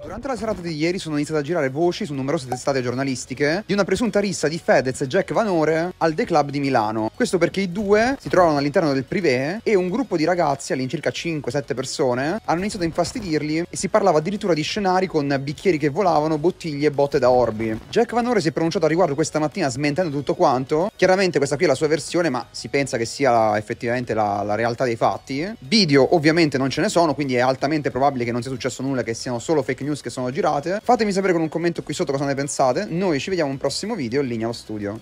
Durante la serata di ieri sono iniziate a girare voci su numerose testate giornalistiche di una presunta rissa di Fedez e Jack Vanore al The Club di Milano. Questo perché i due si trovano all'interno del privé e un gruppo di ragazzi, all'incirca 5-7 persone, hanno iniziato a infastidirli e si parlava addirittura di scenari con bicchieri che volavano, bottiglie e botte da orbi. Jack Vanore si è pronunciato a riguardo questa mattina smentendo tutto quanto. Chiaramente questa qui è la sua versione, ma si pensa che sia effettivamente la, la realtà dei fatti. Video ovviamente non ce ne sono, quindi è altamente probabile che non sia successo nulla, che siano solo fake fake news che sono girate. Fatemi sapere con un commento qui sotto cosa ne pensate. Noi ci vediamo in un prossimo video in linea allo studio.